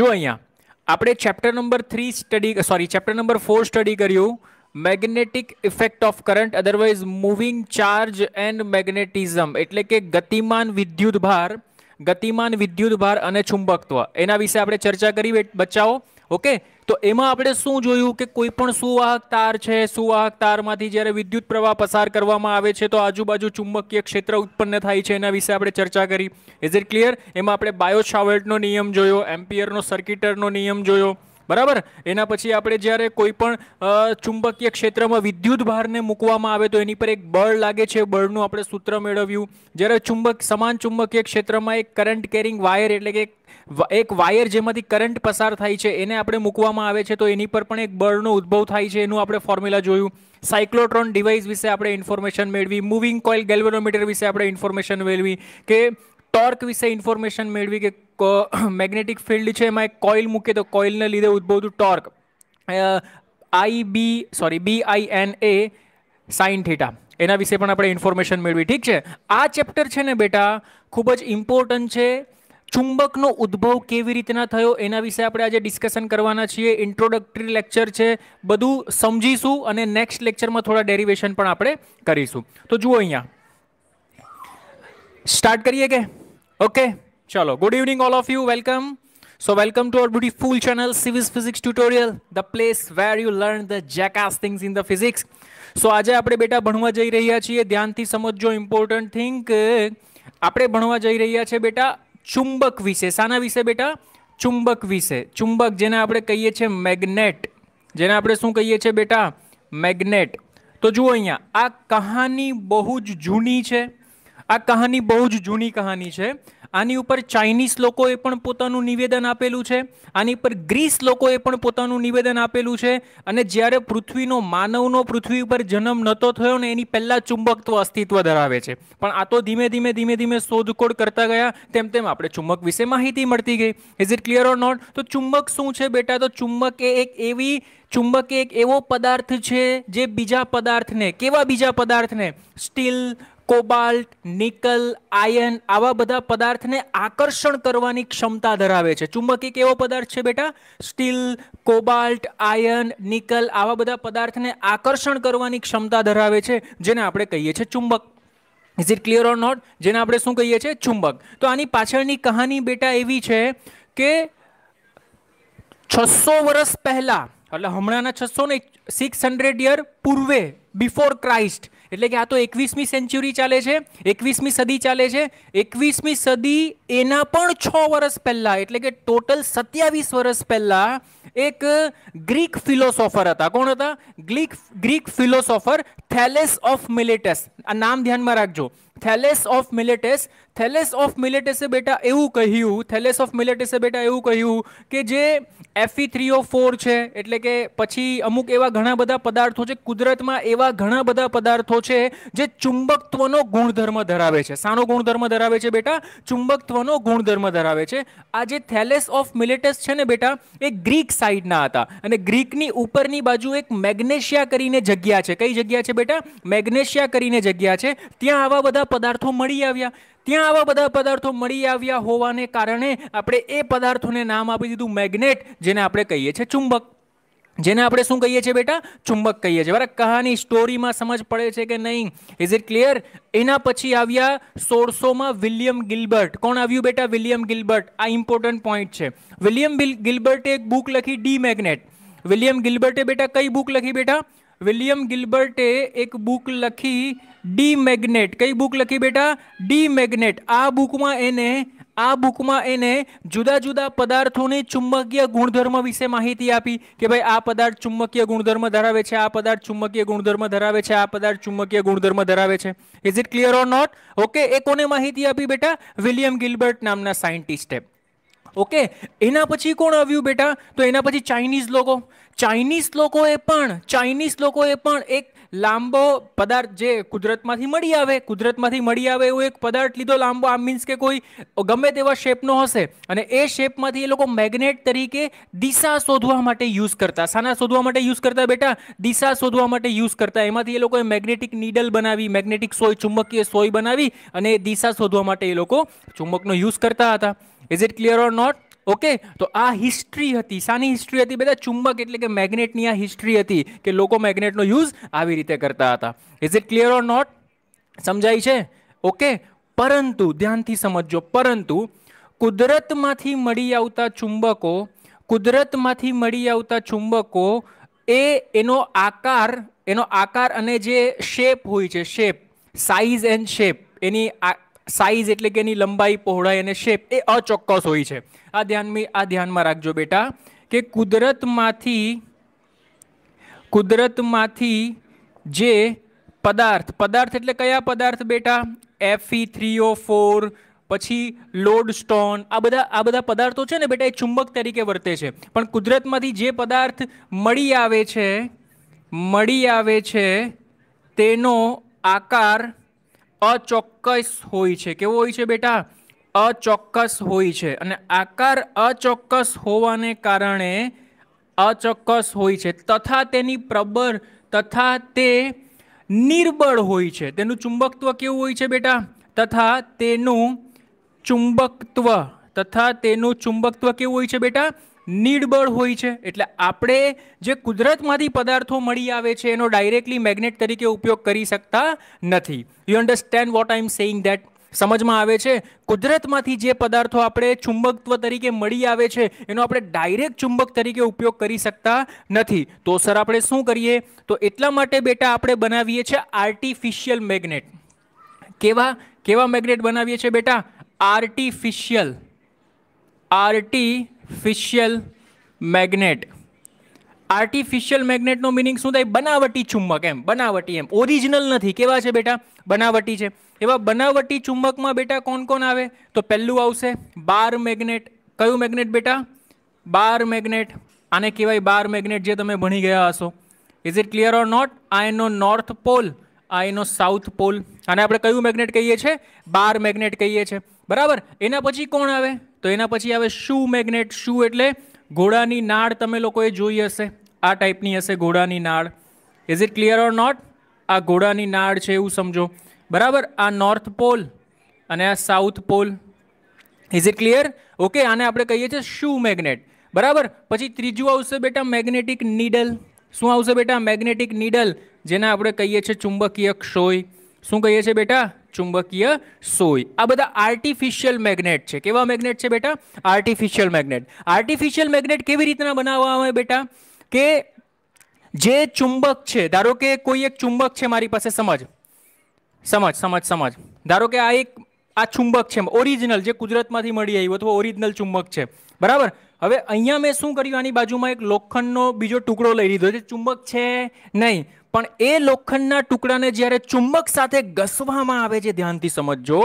જો અહીંયા આપણે chapter number three study sorry chapter number four study કર્યું magnetic effect of current otherwise moving charge and magnetism એટલે કે ગતિમાન વિદ્યુત ભાર ગતિમાન વિદ્યુત ભાર અને ચુંબકત્વ એના વિશે આપણે ચર્ચા કરી બચ્ચાઓ ઓકે તો એમાં આપણે શું જોયું કે કોઈ પણ સુવાહક તાર છે સુવાહક તારમાંથી જ્યારે વિદ્યુત પ્રવાહ પસાર કરવામાં આવે છે તો આજુબાજુ ચુંબકીય ક્ષેત્ર ઉત્પન્ન થાય છે એના વિશે આપણે ચર્ચા કરી ઇઝ ઇટ ક્લિયર એમાં આપણે બાયોશાવર્ટનો નિયમ જોયો એમ્પિયરનો સર્કિટરનો નિયમ જોયો બરાબર એના પછી આપણે જ્યારે કોઈ પણ ચુંબકીય ક્ષેત્રમાં વિદ્યુત ભારને મૂકવામાં આવે તો એની પર એક બળ લાગે છે બળનું આપણે સૂત્ર મેળવ્યું જ્યારે ચુંબક સમાન ચુંબકીય ક્ષેત્રમાં એક કરંટ કેરિંગ વાયર એટલે કે એક વાયર જેમાંથી કરંટ પસાર થાય છે એને આપણે મૂકવામાં આવે છે તો એની પર પણ એક બળનો ઉદ્ભવ થાય છે એનું આપણે ફોર્મ્યુલા જોયું સાયક્લોટ્રોન ડિવાઇસ વિશે આપણે ઇન્ફોર્મેશન મેળવી મૂવિંગ કોઇલ ગેલ્વેનોમીટર વિશે આપણે ઇન્ફોર્મેશન મેળવી કે ટોર્ક વિશે ઇન્ફોર્મેશન મેળવી કે મેગ્નેટિક ફિલ્ડ છે એમાં એક કોઇલ મૂકે તો કોઇલને લીધે ઉદ્ભવતું torque I B sorry B I N A sine theta એના વિશે પણ આપણે ઇન્ફોર્મેશન મેળવી ઠીક છે આ ચેપ્ટર છે ને બેટા ખૂબ જ ઇમ્પોર્ટન્ટ છે ચુંબકનો ઉદ્ભવ કેવી રીતના થયો એના વિશે આપણે આજે ડિસ્કશન કરવાના છીએ ઇન્ટ્રોડક્ટરી લેક્ચર છે બધું સમજીશું અને નેક્સ્ટ લેક્ચરમાં થોડા ડેરિવેશન પણ આપણે કરીશું તો જુઓ અહીંયા સ્ટાર્ટ કરીએ કે ઓકે ચલો good evening all of you welcome so welcome to our beautiful channel civil physics tutorial the place where you learn the જેકાસ things in the physics so આજે આપણે બેટા ભણવા જઈ રહ્યા છીએ ધ્યાનથી સમજજો ઇમ્પોર્ટન્ટ થિંક આપણે ભણવા જઈ રહ્યા છે બેટા ચુંબક વિશે શાના વિશે બેટા ચુંબક વિશે ચુંબક જેને આપણે કહીએ છીએ મેગ્નેટ જેને આપણે શું કહીએ છીએ બેટા મેગ્નેટ તો જુઓ અહીંયા આ કહાની બહુ જ જૂની છે આ કહાની બહુ જ જૂની કહાની છે આની ઉપર ચાઇનીઝ લોકોએ પણ પોતાનું નિવેદન આપેલું છે આની ઉપર ગ્રીસ લોકોએ પણ પોતાનું નિવેદન આપેલું છે અને જ્યારે પૃથ્વીનો માનવનો પૃથ્વી ઉપર જન્મ નહોતો થયો ને એની પહેલાં ચુંબકત્વ અસ્તિત્વ ધરાવે છે પણ આ તો ધીમે ધીમે ધીમે ધીમે શોધખોળ કરતા ગયા તેમ તેમ આપણે ચુંબક વિશે માહિતી મળતી ગઈ is it clear or not તો ચુંબક શું છે બેટા તો ચુંબક એ એક એવી ચુંબક એક એવો પદાર્થ છે જે બીજા પદાર્થને કેવા બીજા પદાર્થને સ્ટીલ કોબાલ્ટ નિકલ આયન આવા બધા પદાર્થને આકર્ષણ કરવાની ક્ષમતા ધરાવે છે ચુંબક એક એવો પદાર્થ છે બેટા સ્ટીલ કોબાલ્ટ આયન નિકલ આવા બધા પદાર્થને આકર્ષણ કરવાની ક્ષમતા ધરાવે છે જેને આપણે કહીએ છીએ ચુંબક is it clear or not જેને આપણે શું કહીએ છીએ ચુંબક તો આની પાછળની કહાની બેટા એવી છે કે છસો વર્ષ પહેલાં એટલે હમણાંના છસો ને સિક્સ હંડ્રેડ યર પૂર્વે બિફોર ક્રાઇસ્ટ એટલે કે આ તો એકવીસમી સેન્ચુરી ચાલે છે એકવીસમી સદી ચાલે છે એકવીસમી સદી એના પણ છ વર્ષ પહેલાં એટલે કે ટોટલ સત્યાવીસ વર્ષ પહેલાં એક ગ્રીક ફિલોસોફર હતા કોણ હતા Greek Greek philosopher Thales of Miletus આ નામ ધ્યાનમાં રાખજો Thales of Miletus Thales of મિલેટેસે બેટા એવું કહ્યું થેલેસ ઓફ મિલેટેસે બેટા એવું કહ્યું કે જે એફી થ્રી ઓ ફોર છે એટલે કે પછી અમુક એવા ઘણા બધા પદાર્થો છે કુદરતમાં એવા ઘણા બધા પદાર્થો છે જે ચુંબકત્વનો ગુણધર્મ ધરાવે છે સાનો ગુણધર્મ ધરાવે છે બેટા ચુંબકત્વનો ગુણધર્મ ધરાવે છે આ જે થેલેસ ઓફ મિલેટેસ છે ને બેટા એ ગ્રીક સાઈડના હતા અને ગ્રીકની ઉપરની બાજુ એક મેગ્નેશિયા કરીને જગ્યા છે કઈ જગ્યા છે બેટા મેગ્નેશિયા કરીને જગ્યા છે ત્યાં આવા બધા પદાર્થો મળી આવ્યા ત્યાં આવા બધા પદાર્થો મળી આવ્યા હોવાને કારણે આપણે એ પદાર્થોને નામ આપી દીધું મેગ્નેટ જેને આપણે કહીએ છીએ ચુંબક જેને આપણે શું કહીએ છીએ બેટા ચુંબક કહીએ છીએ બરાબર કહાની સ્ટોરીમાં સમજ પડે છે કે નહીં ઇઝ ઇટ ક્લિયર એના પછી આવ્યા સોળસોમાં વિલિયમ ગિલબર્ટ કોણ આવ્યું બેટા વિલિયમ ગિલબર્ટ આ ઇમ્પોર્ટન્ટ પોઈન્ટ છે વિલિયમ ગિલબર્ટે એક બુક લખી ડી મેગ્નેટ વિલિયમ ગિલબર્ટે બેટા કઈ બુક લખી બેટા વિલિયમ ગિલબર્ટે એક બુક લખી ડી મેગ્નેટ કઈ બુક લખી બેટા ડી મેગ્નેટ આ બુકમાં એને આ બુકમાં એને જુદા જુદા પદાર્થોની ચુંબકીય ગુણધર્મ વિશે માહિતી આપી કે ભાઈ આ પદાર્થ ચુંબકીય ગુણધર્મ ધરાવે છે આ પદાર્થ ચુંબકીય ગુણધર્મ ધરાવે છે આ પદાર્થ ચુંબકીય ગુણધર્મ ધરાવે છે is it clear or not okay એ કોને માહિતી આપી બેટા વિલિયમ ગિલબર્ટ નામના સાયન્ટિસ્ટે ઓકે એના પછી કોણ આવ્યું બેટા તો એના પછી ચાઇનીઝ લોકો ચાઇનીઝ લોકોએ પણ ચાઇનીઝ લોકોએ પણ એક લાંબો પદાર્થ જે કુદરતમાંથી મળી આવે કુદરતમાંથી મળી આવે એવો એક પદાર્થ લીધો લાંબો આ મીન્સ કે કોઈ ગમે તેવા શેપનો હશે અને એ શેપમાંથી એ લોકો મેગ્નેટ તરીકે દિશા શોધવા માટે યુઝ કરતા સાના શોધવા માટે યુઝ કરતા બેટા દિશા શોધવા માટે યુઝ કરતા એમાંથી એ લોકોએ મેગ્નેટિક નીડલ બનાવી મેગ્નેટિક સોય ચુંબકીય સોય બનાવી અને દિશા શોધવા માટે એ લોકો ચુંબકનો યુઝ કરતા હતા is it clear or not okay તો આ હિસ્ટ્રી હતી શાની હિસ્ટ્રી હતી બધા ચુંબક એટલે કે મેગ્નેટની આ હિસ્ટ્રી હતી કે લોકો મેગ્નેટનો યુઝ આવી રીતે કરતા હતા is it clear or not સમજાય છે ઓકે પરંતુ ધ્યાનથી સમજો પરંતુ કુદરતમાંથી મળી આવતા ચુંબકો કુદરતમાંથી મળી આવતા ચુંબકો એ એનો આકાર એનો આકાર અને જે શેપ હોય છે શેપ સાઇઝ એન્ડ શેપ એની સાઇઝ એટલે કે એની લંબાઈ પહોળાઈ અને શેપ એ અચોક્કસ હોય છે આ ધ્યાનમાં આ ધ્યાનમાં રાખજો બેટા કે કુદરતમાંથી કુદરતમાંથી જે પદાર્થ પદાર્થ એટલે કયા પદાર્થ બેટા એફઈ થ્રી ઓ ફોર પછી લોડસ્ટોન આ બધા આ બધા પદાર્થો છે ને બેટા એ ચુંબક તરીકે વર્તે છે પણ કુદરતમાંથી જે પદાર્થ મળી આવે છે મળી આવે છે તેનો આકાર અચોક્કસ હોય છે કેવો હોય છે બેટા અચોક્કસ હોય છે અને આકાર અચોક્કસ હોવાને કારણે અચોક્કસ હોય છે તથા તેની પ્રબળ તથા તે નિર્બળ હોય છે તેનું ચુંબકત્વ કેવું હોય છે બેટા તથા તેનું ચુંબકત્વ તથા તેનું ચુંબકત્વ કેવું હોય છે બેટા નિર્બળ હોય છે એટલે આપણે જે કુદરતમાંથી પદાર્થો મળી આવે છે એનો ડાયરેક્ટલી મેગ્નેટ તરીકે ઉપયોગ કરી શકતા નથી you understand what I am saying that સમજમાં આવે છે કુદરતમાંથી જે પદાર્થો આપણે ચુંબકત્વ તરીકે મળી આવે છે એનો આપણે ડાયરેક્ટ ચુંબક તરીકે ઉપયોગ કરી શકતા નથી તો સર આપણે શું કરીએ તો એટલા માટે બેટા આપણે બનાવીએ છીએ આર્ટિફિશિયલ મેગ્નેટ કેવા કેવા મેગ્નેટ બનાવીએ છીએ બેટા artificial arty artificial magnet artificial મેગ્નેટનો મિનિંગ શું થાય બનાવટી ચુંબક એમ બનાવટી એમ ઓરિજિનલ નથી કેવા છે બેટા બનાવટી છે એવા બનાવટી ચુંબકમાં બેટા કોણ કોણ આવે તો પહેલું આવશે બાર મેગ્નેટ કયું મેગ્નેટ બેટા બાર મેગ્નેટ આને કહેવાય બાર મેગ્નેટ જે તમે ભણી ગયા હશો is it clear or not આ એનો નોર્થ પોલ આ એનો સાઉથ પોલ અને આપણે કયું મેગ્નેટ કહીએ છીએ બાર મેગ્નેટ કહીએ છીએ બરાબર એના પછી કોણ આવે તો એના પછી આવે શૂ મેગ્નેટ શૂ એટલે ઘોડાની નાળ તમે લોકોએ જોઈ હશે આ ટાઈપની હશે ઘોડાની નાળ is it clear or not આ ઘોડાની નાળ છે એવું સમજો બરાબર આ નોર્થ પોલ અને આ south pole is it clear okay આને આપણે કહીએ છીએ શૂ મેગ્નેટ બરાબર પછી ત્રીજું આવશે બેટા મેગ્નેટિક નીડલ શું આવશે બેટા મેગ્નેટિક નીડલ જેને આપણે કહીએ છીએ ચુંબકીય ક્ષોય શું કહીએ છીએ બેટા ચુંબકીય સોય આ બધા આર્ટિફિશિયલ મેગ્નેટ છે કેવા મેગ્નેટ છે બેટા આર્ટિફિશિયલ મેગ્નેટ આર્ટિફિશિયલ મેગ્નેટ કેવી રીતના બનાવવા આવે બેટા કે જે ચુંબક છે ધારો કે કોઈ એક ચુંબક છે મારી પાસે સમજ સમજ સમજ સમજ ધારો કે આ એક આ ચુંબક છે ઓરિજિનલ જે કુદરતમાંથી મળી આવ્યું અથવા ઓરિજિનલ ચુંબક છે બરાબર હવે અહીંયા મેં શું કર્યું આની બાજુમાં એક લોખંડનો બીજો ટુકડો લઈ લીધો છે ચુંબક છે નહીં પણ એ લોખંડના ટુકડાને જ્યારે ચુંબક સાથે ઘસવામાં આવે છે ધ્યાનથી સમજજો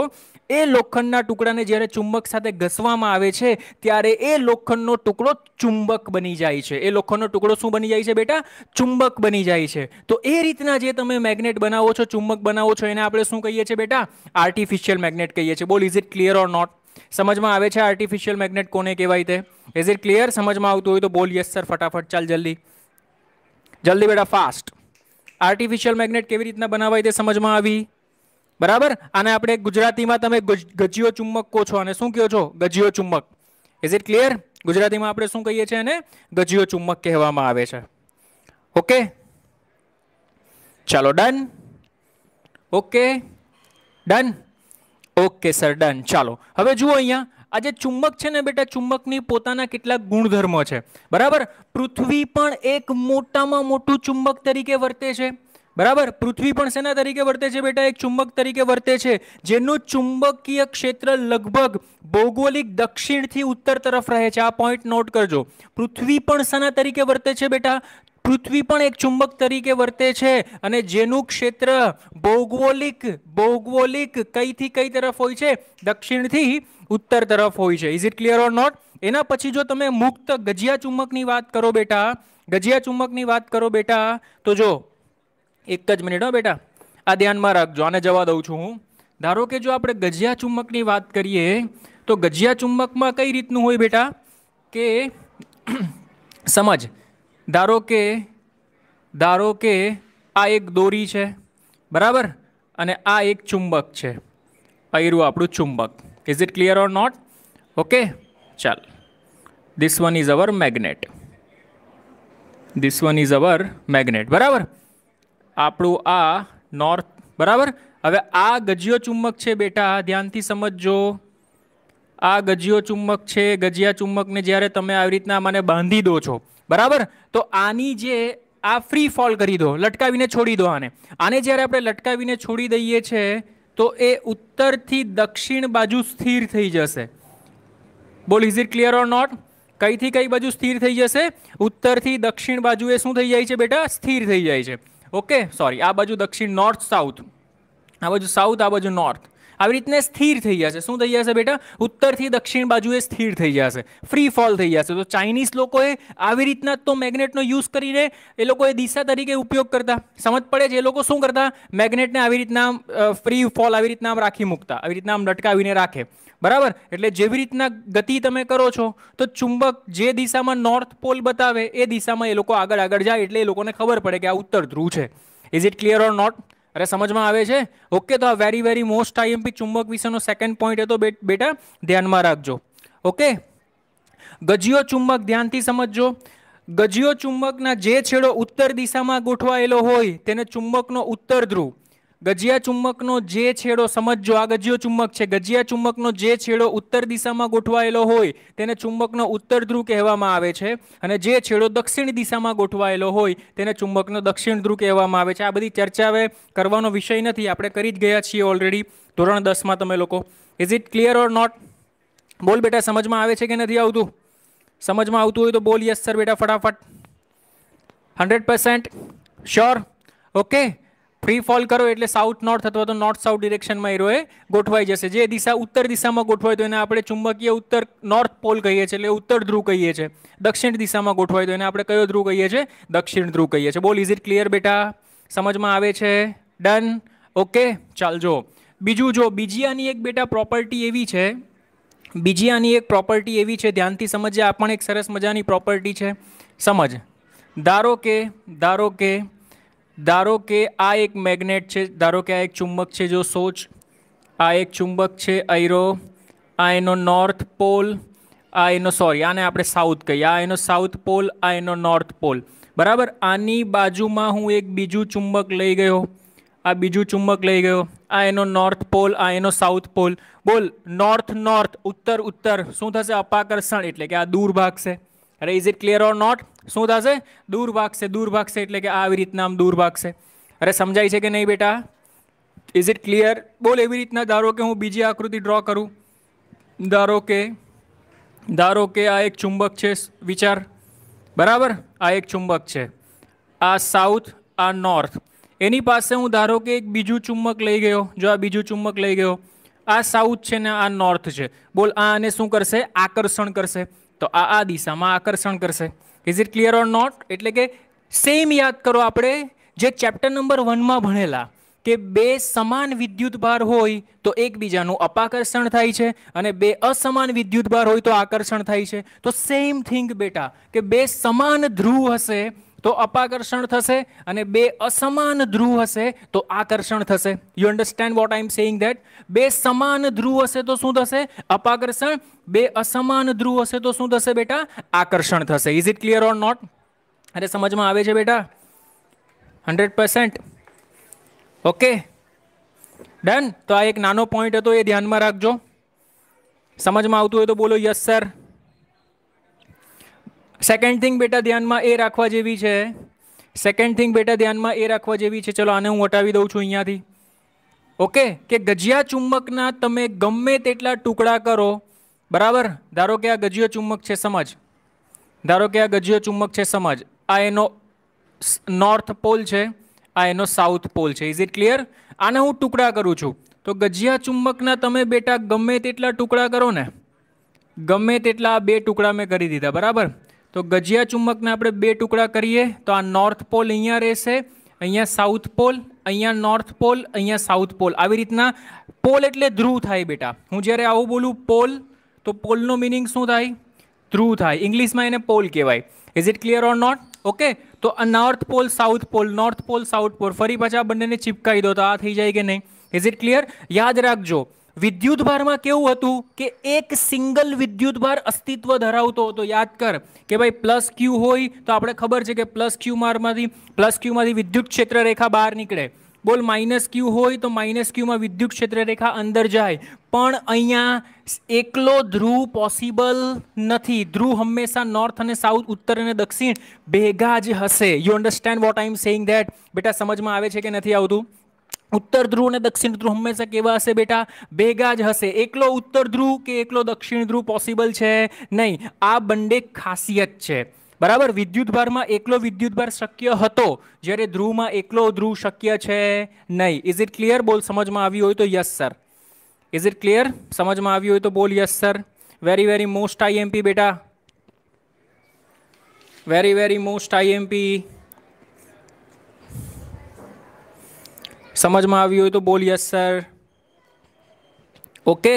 એ લોખંડના ટુકડાને જ્યારે ચુંબક સાથે ઘસવામાં આવે છે ત્યારે એ લોખંડનો ટુકડો ચુંબક બની જાય છે એ લોખંડનો ટુકડો શું બની જાય છે બેટા ચુંબક બની જાય છે તો એ રીતના જે તમે મેગ્નેટ બનાવો છો ચુંબક બનાવો છો એને આપણે શું કહીએ છીએ બેટા આર્ટિફિશિયલ મેગ્નેટ કહીએ છીએ બોલ is it clear or not સમજમાં આવે છે આર્ટિફિશિયલ મેગ્નેટ કોને કહેવાય તે ઇઝ ઇટ ક્લિયર સમજમાં આવતું હોય તો બોલ યસ સર ફટાફટ ચાલ જલ્દી જલ્દી બેટા ફાસ્ટ આર્ટિફિશિયલ મેગ્નેટ કેવી રીતના બનાવાય તે સમજમાં આવી બરાબર અને આપણે ગુજરાતીમાં તમે ગજીયો ચુંબક કહો છો અને શું કહો છો ગજીયો ચુંબક ઇઝ ઇટ ક્લિયર ગુજરાતીમાં આપણે શું કહીએ છીએ અને ગજીયો ચુંબક કહેવામાં આવે છે ઓકે ચાલો done okay done okay sir done ચાલો હવે જુઓ અહીંયા આ જે ચુંબક છે ને બેટા ચુંબકની પોતાના કેટલાક ગુણધર્મો છે બરાબર પૃથ્વી પણ એક મોટામાં મોટું ચુંબક તરીકે વર્તે છે બરાબર પૃથ્વી પણ શેના તરીકે વર્તે છે બેટા એક ચુંબક તરીકે વર્તે છે જેનું ચુંબકીય ક્ષેત્ર લગભગ ભૌગોલિક દક્ષિણથી ઉત્તર તરફ રહે છે આ પોઈન્ટ નોટ કરજો પૃથ્વી પણ શેના તરીકે વર્તે છે બેટા પૃથ્વી પણ એક ચુંબક તરીકે વર્તે છે અને જેનું ક્ષેત્ર ભૌગોલિક ભૌગોલિક કઈથી કઈ તરફ હોય છે દક્ષિણથી ઉત્તર તરફ હોય છે is it clear or not એના પછી જો તમે મુક્ત ગજિયા ચુંબકની વાત કરો બેટા ગજિયા ચુંબકની વાત કરો બેટા તો જો એક જ મિનિટ હો બેટા આ ધ્યાનમાં રાખજો આને જવા દઉં છું હું ધારો કે જો આપણે ગજિયા ચુંબકની વાત કરીએ તો ગજિયા ચુંબકમાં કઈ રીતનું હોય બેટા કે સમજ ધારો કે ધારો કે આ એક દોરી છે બરાબર અને આ એક ચુંબક છે પહેરું આપણું ચુંબક is it clear or not okay ચાલ this one is our magnet this one is our magnet બરાબર આપણું આ નોર્થ બરાબર હવે આ ગજિયો ચુંબક છે બેટા ધ્યાનથી સમજજો આ ગજિયો ચુંબક છે ગજિયા ચુંબકને જ્યારે તમે આવી રીતના મને બાંધી દો છો બરાબર તો આની જે આ ફ્રી ફોલ કરી દો લટકાવીને છોડી દો આને આને જ્યારે આપણે લટકાવીને છોડી દઈએ છીએ તો એ ઉત્તરથી દક્ષિણ બાજુ સ્થિર થઈ જશે બોલ is it clear or not કઈથી કઈ બાજુ સ્થિર થઈ જશે ઉત્તરથી દક્ષિણ બાજુએ શું થઈ જાય છે બેટા સ્થિર થઈ જાય છે ઓકે સોરી આ બાજુ દક્ષિણ નોર્થ સાઉથ આ બાજુ સાઉથ આ બાજુ નોર્થ આવી રીતને સ્થિર થઈ જશે શું થઈ જશે બેટા ઉત્તરથી દક્ષિણ બાજુએ સ્થિર થઈ જશે ફ્રી ફોલ થઈ જશે તો ચાઇનીઝ લોકોએ આવી રીતના તો મેગ્નેટનો યુઝ કરીને એ લોકોએ દિશા તરીકે ઉપયોગ કરતા સમજ પડે છે એ લોકો શું કરતા મેગ્નેટને આવી રીતના ફ્રી ફોલ આવી રીતના આમ રાખી મૂકતા આવી રીતના આમ લટકાવીને રાખે બરાબર એટલે જેવી રીતના ગતિ તમે કરો છો તો ચુંબક જે દિશામાં નોર્થ પોલ બતાવે એ દિશામાં એ લોકો આગળ આગળ જાય એટલે એ લોકોને ખબર પડે કે આ ઉત્તર ધ્રુવ છે is it clear or not અરે સમજમાં આવે છે ઓકે તો આ વેરી વેરી મોસ્ટ આઈએમપી ચુંબક વિશેનો સેકન્ડ પોઈન્ટ હતો બેટા ધ્યાનમાં રાખજો ઓકે ગજીયો ચુંબક ધ્યાનથી સમજજો ગજીયો ચુંબકના જે છેડો ઉત્તર દિશામાં ગોઠવાયેલો હોય તેને ચુંબકનો ઉત્તર ધ્રુવ ગજિયા ચુંબકનો જે છેડો સમજો આ ગજિયો ચુંબક છે ગજિયા ચુંબકનો જે છેડો ઉત્તર દિશામાં ગોઠવાયેલો હોય તેને ચુંબકનો ઉત્તર ધ્રુવ કહેવામાં આવે છે અને જે છેડો દક્ષિણ દિશામાં ગોઠવાયેલો હોય તેને ચુંબકનો દક્ષિણ ધ્રુવ કહેવામાં આવે છે આ બધી ચર્ચા હવે કરવાનો વિષય નથી આપણે કરી જ ગયા છીએ ઓલરેડી ધોરણ દસમાં તમે લોકો is it clear or not બોલ બેટા સમજમાં આવે છે કે નથી આવતું સમજમાં આવતું હોય તો બોલ યસ સર બેટા ફટાફટ hundred percent sure okay free fall કરો એટલે સાઉથ નોર્થ અથવા તો નોર્થ સાઉથ ડિરેક્શનમાં એ ગોઠવાઈ જશે જે દિશા ઉત્તર દિશામાં ગોઠવાય તો એને આપણે ચુંબકીય ઉત્તર નોર્થ પોલ કહીએ છીએ એટલે ઉત્તર ધ્રુવ કહીએ છીએ દક્ષિણ દિશામાં ગોઠવાય તો એને આપણે કયો ધ્રુવ કહીએ છીએ દક્ષિણ ધ્રુવ કહીએ છીએ બોલ ઇઝ ઇટ ક્લિયર બેટા સમજમાં આવે છે ડન ઓકે ચાલજો બીજું જો બીજીયાની એક બેટા પ્રોપર્ટી એવી છે બીજીયાની એક પ્રોપર્ટી એવી છે ધ્યાનથી સમજે આ પણ એક સરસ મજાની પ્રોપર્ટી છે સમજ ધારો કે ધારો કે ધારો કે આ એક મેગ્નેટ છે ધારો કે આ એક ચુંબક છે જો સોચ આ એક ચુંબક છે આયરો આ એનો નોર્થ પોલ આ એનો સોરી આને આપણે સાઉથ કહીએ આ એનો સાઉથ પોલ આ એનો નોર્થ પોલ બરાબર આની બાજુમાં હું એક બીજું ચુંબક લઈ ગયો આ બીજું ચુંબક લઈ ગયો આ એનો નોર્થ પોલ આ એનો સાઉથ પોલ બોલ નોર્થ નોર્થ ઉત્તર ઉત્તર શું થશે અપાકર્ષણ એટલે કે આ દૂર ભાગશે અરે is it clear or not શું થશે દૂર ભાગશે દૂર ભાગશે એટલે કે આવી રીતના આમ દૂર ભાગશે અરે સમજાય છે કે નહીં બેટા ઇઝ ઇટ ક્લિયર બોલ એવી રીતના ધારો કે હું બીજી આકૃતિ ડ્રો કરું ધારો કે ધારો કે આ એક ચુંબક છે વિચાર બરાબર આ એક ચુંબક છે આ સાઉથ આ નોર્થ એની પાસે હું ધારો કે એક બીજું ચુંબક લઈ ગયો જો આ બીજું ચુંબક લઈ ગયો આ સાઉથ છે ને આ નોર્થ છે બોલ આ આને શું કરશે આકર્ષણ કરશે તો આ આ દિશામાં આકર્ષણ કરશે is it clear or not એટલે કે સેમ યાદ કરો આપણે જે ચેપ્ટર નંબર વનમાં ભણેલા કે બે સમાન વિદ્યુત ભાર હોય તો એકબીજાનું અપાકર્ષણ થાય છે અને બે અસમાન વિદ્યુત ભાર હોય તો આકર્ષણ થાય છે તો સેમ થિંગ બેટા કે બે સમાન ધ્રુવ હશે તો અપાકર્ષણ થશે અને બે અસમાન ધ્રુવ હશે તો આકર્ષણ થશે you understand what I am saying that બે સમાન ધ્રુવ હશે તો શું થશે અપાકર્ષણ બે અસમાન ધ્રુવ હશે તો શું થશે બેટા આકર્ષણ થશે is it clear or not અરે સમજમાં આવે છે બેટા હંડ્રેડ પર્સન્ટ ઓકે ડન તો આ એક નાનો પોઈન્ટ હતો એ ધ્યાનમાં રાખજો સમજમાં આવતું હોય તો બોલો યસ સર સેકન્ડ થિંગ બેટા ધ્યાનમાં એ રાખવા જેવી છે સેકન્ડ થિંગ બેટા ધ્યાનમાં એ રાખવા જેવી છે ચલો આને હું હટાવી દઉં છું અહીંયાથી ઓકે કે ગજિયા ચુંબકના તમે ગમે તેટલા ટુકડા કરો બરાબર ધારો કે આ ગજિયો ચુંબક છે સમજ ધારો કે આ ગજિયો ચુંબક છે સમજ આ એનો નોર્થ પોલ છે આ એનો સાઉથ પોલ છે ઇઝ ઇટ ક્લિયર આને હું ટુકડા કરું છું તો ગજિયા ચુંબકના તમે બેટા ગમે તેટલા ટુકડા કરો ને ગમે તેટલા બે ટુકડા મેં કરી દીધા બરાબર તો ગજિયા ચુંબકના આપણે બે ટુકડા કરીએ તો આ નોર્થ પોલ અહીંયા રહેશે અહીંયા સાઉથ પોલ અહીંયા નોર્થ પોલ અહીંયા સાઉથ પોલ આવી રીતના પોલ એટલે ધ્રુવ થાય બેટા હું જ્યારે આવું બોલું પોલ તો પોલનો મિનિંગ શું થાય ધ્રુવ થાય ઇંગ્લિશમાં એને પોલ કહેવાય is it clear or not okay તો આ north pole south pole north pole south pole ફરી પાછા બંનેને ચિપકાવી દો તો આ થઈ જાય કે નહીં ઇઝ ઇટ ક્લિયર યાદ રાખજો વિદ્યુત ભારમાં કેવું હતું કે એક સિંગલ વિદ્યુત ભાર અસ્તિત્વ ધરાવતો હતો યાદ કર કે ભાઈ પ્લસ ક્યુ હોય તો આપણે ખબર છે કે પ્લસ ક્યુ મારમાંથી પ્લસ ક્યુમાંથી વિદ્યુત ક્ષેત્ર રેખા બહાર નીકળે બોલ માઇનસ ક્યુ હોય તો માઇનસ ક્યુમાં વિદ્યુત ક્ષેત્ર રેખા અંદર જાય પણ અહીંયા એકલો ધ્રુવ પોસિબલ નથી ધ્રુવ હંમેશા નોર્થ અને સાઉથ ઉત્તર અને દક્ષિણ ભેગા જ હશે you understand what I am saying that બેટા સમજમાં આવે છે કે નથી આવતું ઉત્તર ધ્રુવ અને દક્ષિણ ધ્રુવ હંમેશા કેવા હશે બેટા ભેગા જ હશે એકલો ઉત્તર ધ્રુવ કે એકલો દક્ષિણ ધ્રુવ પોસિબલ છે નહીં આ બંને ખાસિયત છે બરાબર વિદ્યુતભારમાં એકલો વિદ્યુતભાર શક્ય હતો જ્યારે ધ્રુવમાં એકલો ધ્રુવ શક્ય છે નહીં ઇઝ ઇટ ક્લિયર બોલ સમજમાં આવ્યું હોય તો yes sir is it clear સમજમાં આવ્યું હોય તો બોલ yes sir very very most IMP બેટા વેરી વેરી મોસ્ટ આઈએમપી સમજમાં આવ્યું હોય તો બોલ યસ સર ઓકે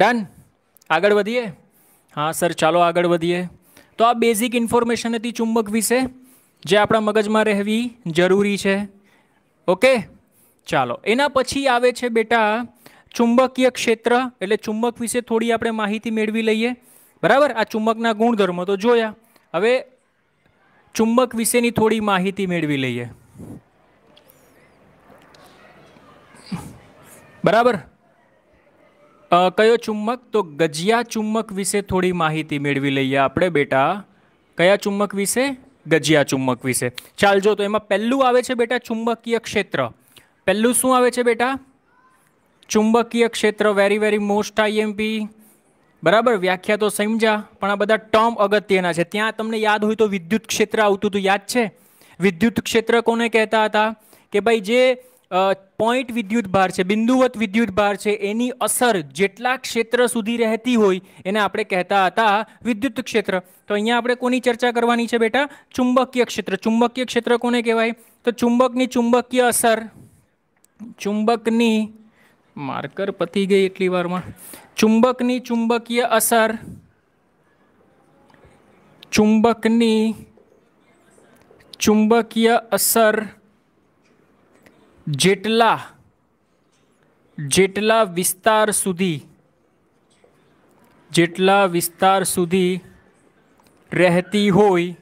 ડન આગળ વધીએ હા સર ચાલો આગળ વધીએ તો આ બેઝિક ઇન્ફોર્મેશન હતી ચુંબક વિશે જે આપણા મગજમાં રહેવી જરૂરી છે ઓકે ચાલો એના પછી આવે છે બેટા ચુંબકીય ક્ષેત્ર એટલે ચુંબક વિશે થોડી આપણે માહિતી મેળવી લઈએ બરાબર આ ચુંબકના ગુણધર્મો તો જોયા હવે ચુંબક વિશેની થોડી માહિતી મેળવી લઈએ બરાબર કયો ચુંબક તો ગજિયા ચુંબક વિશે થોડી માહિતી મેળવી લઈએ આપણે બેટા કયા ચુંબક વિશે ગજિયા ચુંબક વિશે ચાલ જો તો એમાં પહેલું આવે છે બેટા ચુંબકીય ક્ષેત્ર પહેલું શું આવે છે બેટા ચુંબકીય ક્ષેત્ર વેરી વેરી મોસ્ટ આઈએમપી બરાબર વ્યાખ્યા તો સમજા પણ આ બધા ટર્મ અગત્યના છે ત્યાં તમને યાદ હોય તો વિદ્યુત ક્ષેત્ર આવતું હતું યાદ છે વિદ્યુત ક્ષેત્ર કોને કહેતા હતા કે ભાઈ જે પોઈન્ટ વિદ્યુત ભાર છે બિંદુવત વિદ્યુત ભાર છે એની અસર જેટલા ક્ષેત્ર સુધી રહેતી હોય એને આપણે કહેતા હતા વિદ્યુત ક્ષેત્ર તો અહીંયા આપણે કોની ચર્ચા કરવાની છે બેટા ચુંબકીય ક્ષેત્ર ચુંબકીય ક્ષેત્ર કોને કહેવાય તો ચુંબકની ચુંબકીય અસર ચુંબકની માર્કર પતી ગઈ એટલી વારમાં ચુંબકની ચુંબકીય અસર ચુંબકની ચુંબકીય અસર જેટલા જેટલા વિસ્તાર સુધી જેટલા વિસ્તાર સુધી રહેતી હોય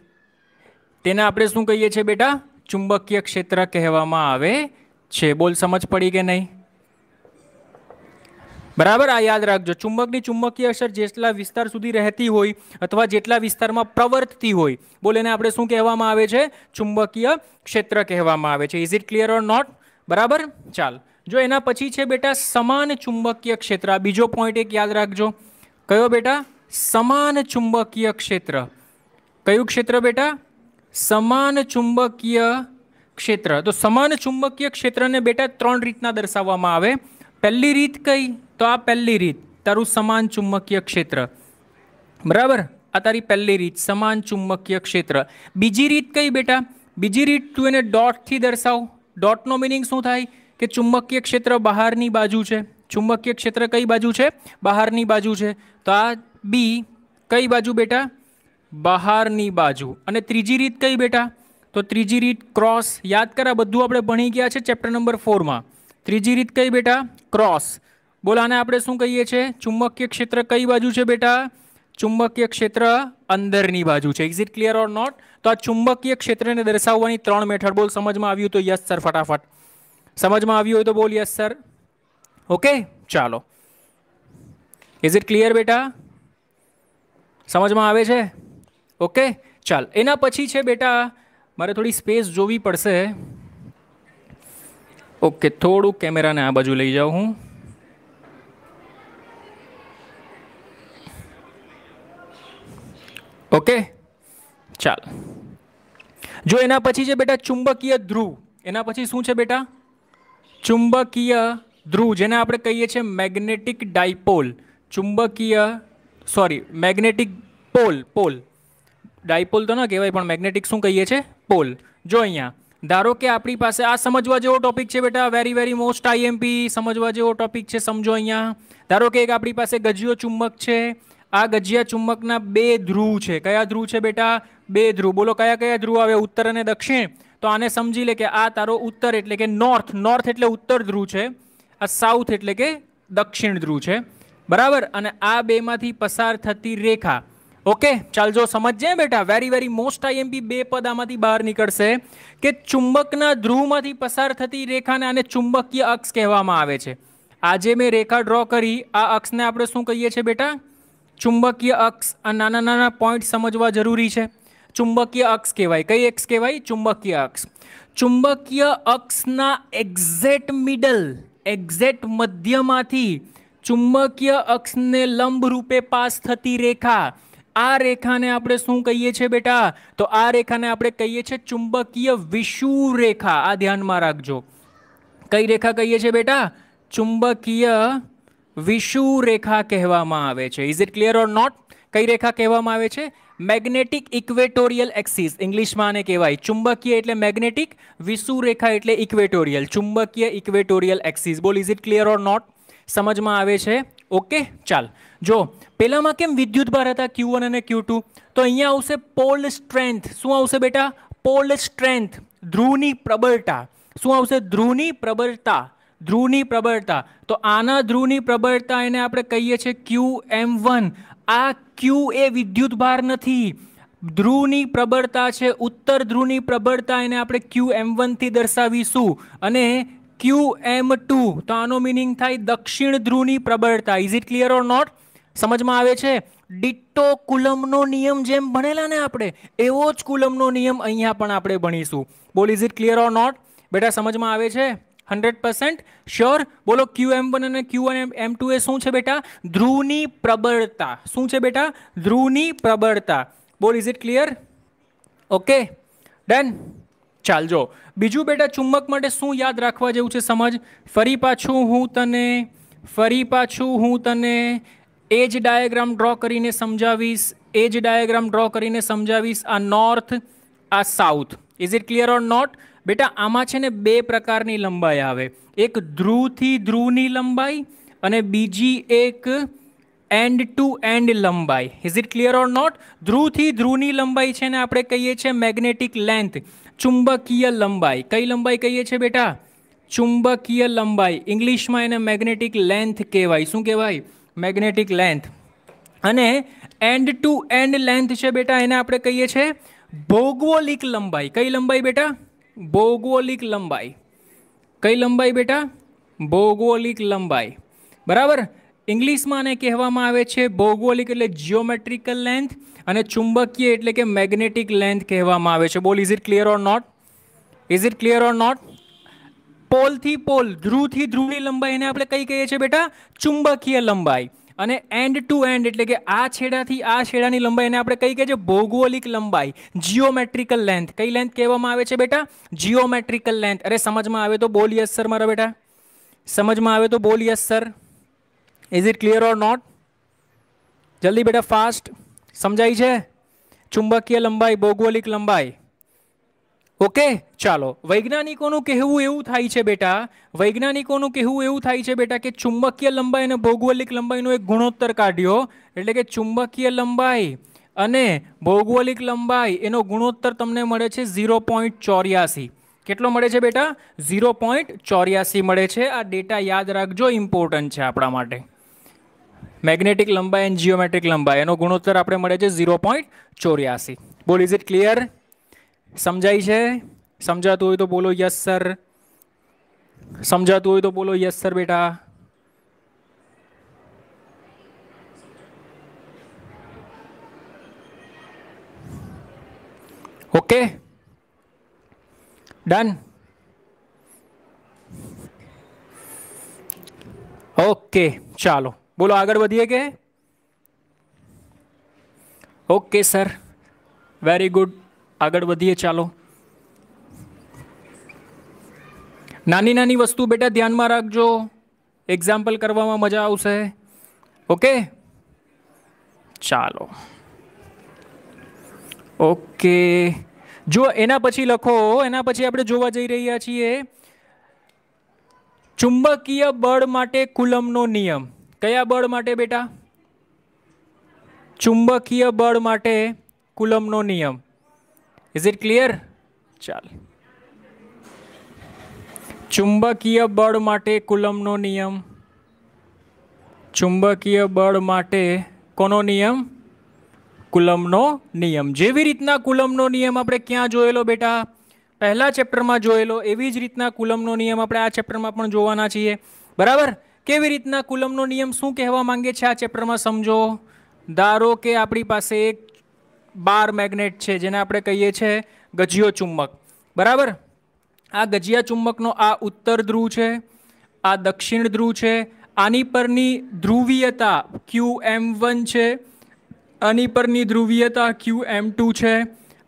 તેને આપણે શું કહીએ છીએ બેટા ચુંબકીય ક્ષેત્ર કહેવામાં આવે છે બોલ સમજ પડી કે નહીં બરાબર આ યાદ રાખજો ચુંબકની ચુંબકીય અસર જેટલા વિસ્તાર સુધી રહેતી હોય અથવા જેટલા વિસ્તારમાં પ્રવર્તતી હોય બોલ એને આપણે શું કહેવામાં આવે છે ચુંબકીય ક્ષેત્ર કહેવામાં આવે છે is it clear or not બરાબર ચાલ જો એના પછી છે બેટા સમાન ચુંબકીય ક્ષેત્ર બીજો પોઈન્ટ એક યાદ રાખજો કયો બેટા સમાન ચુંબકીય ક્ષેત્ર કયું ક્ષેત્ર બેટા સમાન ચુંબકીય ક્ષેત્ર તો સમાન ચુંબકીય ક્ષેત્રને બેટા ત્રણ રીતના દર્શાવવામાં આવે પહેલી રીત કઈ તો આ પહેલી રીત તારું સમાન ચુંબકીય ક્ષેત્ર બરાબર આ તારી પહેલી રીત સમાન ચુંબકીય ક્ષેત્ર બીજી રીત કઈ બેટા બીજી રીત તું એને ડોટથી દર્શાવ ડોટનો મિનિંગ શું થાય કે ચુંબકીય ક્ષેત્ર બહારની બાજુ છે ચુંબકીય ક્ષેત્ર કઈ બાજુ છે બહારની બાજુ છે તો આ બી કઈ બાજુ બેટા બહારની બાજુ અને ત્રીજી રીત કઈ બેટા તો ત્રીજી રીત ક્રોસ યાદ કરા બધું આપણે ભણી ગયા છે ચેપ્ટર નંબર ફોરમાં ત્રીજી રીત કઈ બેટા ક્રોસ બોલ આને આપણે શું કહીએ છીએ ચુંબકીય ક્ષેત્ર કઈ બાજુ છે બેટા ચુંબકીય ક્ષેત્ર અંદરની બાજુ છે is it clear or not તો આ ચુંબકીય ક્ષેત્રને દર્શાવવાની ત્રણ મેથડ બોલ સમજમાં આવ્યું તો યસ સર ફટાફટ સમજમાં આવ્યું હોય તો બોલ યસ સર ઓકે ચાલો ઇઝ ઇટ ક્લિયર બેટા સમજમાં આવે છે ઓકે ચાલ એના પછી છે બેટા મારે થોડી સ્પેસ જોવી પડશે ઓકે થોડું કેમેરાને આ બાજુ લઈ જાઉં હું ઓકે ચાલ જો એના પછી છે બેટા ચુંબકીય ધ્રુવ એના પછી શું છે બેટા ચુંબકીય ધ્રુવ જેને આપણે કહીએ છીએ મેગ્નેટિક ડાયપોલ ચુંબકીય sorry magnetic pole pole dipole તો ન કહેવાય પણ મેગ્નેટિક શું કહીએ છીએ પોલ જો અહીંયા ધારો કે આપણી પાસે આ સમજવા જેવો ટોપિક છે બેટા વેરી વેરી મોસ્ટ આઈએમપી સમજવા જેવો ટોપિક છે સમજો અહીંયા ધારો કે એક આપણી પાસે ગજીયો ચુંબક છે આ ગજિયા ચુંબકના બે ધ્રુવ છે કયા ધ્રુવ છે બેટા બે ધ્રુવ બોલો કયા કયા ધ્રુવ આવે ઉત્તર અને દક્ષિણ તો આને સમજી લે કે આ તારો ઉત્તર એટલે કે નોર્થ નોર્થ એટલે ઉત્તર ધ્રુવ છે આ સાઉથ એટલે કે દક્ષિણ ધ્રુવ છે બરાબર અને આ બેમાંથી પસાર થતી રેખા ઓકે ચાલજો સમજજે બેટા વેરી વેરી મોસ્ટ આઈએમપી બે પદ આમાંથી બહાર નીકળશે કે ચુંબકના ધ્રુવમાંથી પસાર થતી રેખાને આને ચુંબકીય અક્ષ કહેવામાં આવે છે આજે મેં રેખા ડ્રો કરી આ અક્ષને આપણે શું કહીએ છીએ બેટા ચુંબકીય અક્ષ આ નાના નાના પોઈન્ટ સમજવા જરૂરી છે ચુંબકીય અક્ષ કહેવાય કઈ અક્ષ કહેવાય ચુંબકીય અક્ષ ચુંબકીય અક્ષના એક્ઝેક્ટ મિડલ એક્ઝેક્ટ મધ્યમાંથી ચુંબકીય અક્ષને લંબ રૂપે પાસ થતી રેખા આ રેખાને આપણે શું કહીએ છીએ બેટા તો આ રેખાને આપણે કહીએ છીએ ચુંબકીય વિષુવ રેખા આ ધ્યાનમાં રાખજો કઈ રેખા કહીએ છીએ બેટા ચુંબકીય વિષુ રેખા કહેવામાં આવે છે is it clear or not કઈ રેખા કહેવામાં આવે છે મેગ્નેટિક ઇક્વેટોરિયલ એક્સિસ ઇંગ્લિશમાં આને કહેવાય ચુંબકીય એટલે મેગ્નેટિક વિષુ રેખા એટલે ઇક્વેટોરિયલ ચુંબકીય ઇક્વેટોરિયલ એક્સિસ બોલ is it clear or not સમજમાં આવે છે ઓકે ચાલ જો પહેલામાં કેમ વિદ્યુતભાર હતા ક્યુ વન અને ક્યુ ટુ તો અહીંયા આવશે પોલ સ્ટ્રેન્થ શું આવશે બેટા પોલ સ્ટ્રેન્થ ધ્રુવની પ્રબળતા શું આવશે ધ્રુવની પ્રબળતા ધ્રુવની પ્રબળતા તો આના ધ્રુવની પ્રબળતા એને આપણે કહીએ છીએ ક્યુ એમ વન આ ક્યુ એ વિદ્યુત ભાર નથી ધ્રુવની પ્રબળતા છે ઉત્તર ધ્રુવની પ્રબળતા એને આપણે ક્યુ એમ વનથી દર્શાવીશું અને ક્યુ એમ ટુ તો આનો મિનિંગ થાય દક્ષિણ ધ્રુવની પ્રબળતા is it clear or not સમજમાં આવે છે ડિટ્ટો કુલમનો નિયમ જેમ ભણેલા ને આપણે એવો જ કુલમનો નિયમ અહીંયા પણ આપણે ભણીશું બોલ is it clear or not બેટા સમજમાં આવે છે હંડ્રેડ પર્સન્ટ શ્યોર બોલો ક્યુ એમ વન અને ક્યુ વન એમ ટુ એ શું છે બેટા ધ્રુવની પ્રબળતા શું છે બેટા ધ્રુવની પ્રબળતા બોલ is it clear okay done ચાલજો બીજું બેટા ચુંબક માટે શું યાદ રાખવા જેવું છે સમજ ફરી પાછું હું તને ફરી પાછું હું તને એ જ ડાયાગ્રામ ડ્રો કરીને સમજાવીશ એ જ ડાયાગ્રામ ડ્રો કરીને સમજાવીશ આ નોર્થ આ south is it clear or not બેટા આમાં છે ને બે પ્રકારની લંબાઈ આવે એક ધ્રુવથી ધ્રુવની લંબાઈ અને બીજી એક એન્ડ ટુ એન્ડ લંબાઈ is it clear or not ધ્રુવથી ધ્રુવની લંબાઈ છે ને આપણે કહીએ છીએ મેગ્નેટિક લેન્થ ચુંબકીય લંબાઈ કઈ લંબાઈ કહીએ છીએ બેટા ચુંબકીય લંબાઈ ઇંગ્લિશમાં એને મેગ્નેટિક લેન્થ કહેવાય શું કહેવાય મેગ્નેટિક લેન્થ અને એન્ડ ટુ એન્ડ લેન્થ છે બેટા એને આપણે કહીએ છીએ ભૌગોલિક લંબાઈ કઈ લંબાઈ બેટા ભૌગોલિક લંબાઈ કઈ લંબાઈ બેટા ભૌગોલિક લંબાઈ બરાબર ઇંગ્લિશમાં આને કહેવામાં આવે છે ભૌગોલિક એટલે જીઓમેટ્રિકલ લેન્થ અને ચુંબકીય એટલે કે મેગ્નેટિક લેન્થ કહેવામાં આવે છે બોલ is it clear or not is it clear or not પોલથી પોલ ધ્રુવથી ધ્રુવની લંબાઈને આપણે કઈ કહીએ છીએ બેટા ચુંબકીય લંબાઈ અને એન્ડ ટુ એન્ડ એટલે કે આ છેડાથી આ છેડાની લંબાઈ એને આપણે કહીએ કે જે ભૌગોલિક લંબાઈ જીઓમેટ્રિકલ લેન્થ કઈ લેન્થ કહેવામાં આવે છે બેટા જીઓમેટ્રિકલ લેન્થ અરે સમજમાં આવે તો બોલ યસ સર મારા બેટા સમજમાં આવે તો બોલ yes sir is it clear or not જલ્દી બેટા ફાસ્ટ સમજાય છે ચુંબકીય લંબાઈ ભૌગોલિક લંબાઈ ઓકે ચાલો વૈજ્ઞાનિકોનું કહેવું એવું થાય છે બેટા વૈજ્ઞાનિકોનું કહેવું એવું થાય છે બેટા કે ચુંબકીય લંબાઈ અને ભૌગોલિક લંબાઈનો એક ગુણોત્તર કાઢ્યો એટલે કે ચુંબકીય લંબાઈ અને ભૌગોલિક લંબાઈ એનો ગુણોત્તર તમને મળે છે ઝીરો પોઈન્ટ ચોર્યાસી કેટલો મળે છે બેટા ઝીરો પોઈન્ટ ચોર્યાસી મળે છે આ ડેટા યાદ રાખજો ઇમ્પોર્ટન્ટ છે આપણા માટે મેગ્નેટિક લંબાઈ એન્ડ જીઓમેટ્રિક લંબાઈ એનો ગુણોત્તર આપણે મળે છે ઝીરો પોઈન્ટ ચોર્યાસી બોલ ઇઝ ઇટ ક્લિયર समझाई से समझातु हो तो बोलो यस सर समझातु हो तो बोलो यस सर बेटा ओके डन ओके चलो बोलो आगे बढ़िए के ओके सर वेरी गुड આગળ વધીએ ચાલો નાની નાની વસ્તુ બેટા ધ્યાનમાં રાખજો એક્ઝામ્પલ કરવામાં મજા આવશે ઓકે ચાલો ઓકે જો એના પછી લખો એના પછી આપણે જોવા જઈ રહ્યા છીએ ચુંબકીય બળ માટે કુલમનો નિયમ કયા બળ માટે બેટા ચુંબકીય બળ માટે કુલમનો નિયમ ઇઝ ઇટ ક્લિયર ચાલ ચુંબકીય બળ માટે કુલમનો નિયમ ચુંબકીય બળ માટે કોનો નિયમ કુલમનો નિયમ જેવી રીતના કુલમનો નિયમ આપણે ક્યાં જોયેલો બેટા પહેલા ચેપ્ટરમાં જોયેલો એવી જ રીતના કુલમનો નિયમ આપણે આ ચેપ્ટરમાં પણ જોવાના છીએ બરાબર કેવી રીતના કુલમનો નિયમ શું કહેવા માંગે છે આ ચેપ્ટરમાં સમજો ધારો કે આપણી પાસે એક બાર મેગ્નેટ છે જેને આપણે કહીએ છીએ ગજિયો ચુંબક બરાબર આ ગજિયા ચુંબકનો આ ઉત્તર ધ્રુવ છે આ દક્ષિણ ધ્રુવ છે આની પરની ધ્રુવીયતા ક્યુ એમ વન છે આની પરની ધ્રુવીયતા ક્યુ એમ ટુ છે